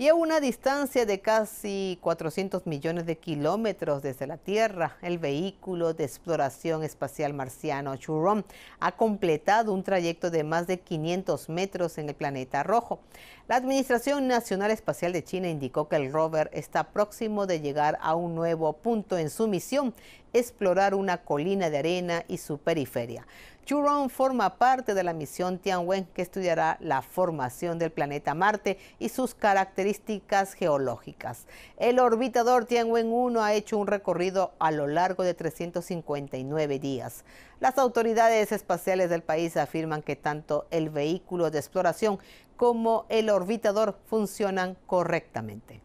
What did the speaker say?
y a una distancia de casi 400 millones de kilómetros desde la Tierra, el vehículo de exploración espacial marciano Churon ha completado un trayecto de más de 500 metros en el planeta rojo. La Administración Nacional Espacial de China indicó que el rover está próximo de llegar a un nuevo punto en su misión, explorar una colina de arena y su periferia. Churon forma parte de la misión Tianwen que estudiará la formación del planeta Marte y sus características geológicas. El orbitador Tianwen 1 ha hecho un recorrido a lo largo de 359 días. Las autoridades espaciales del país afirman que tanto el vehículo de exploración como el orbitador funcionan correctamente.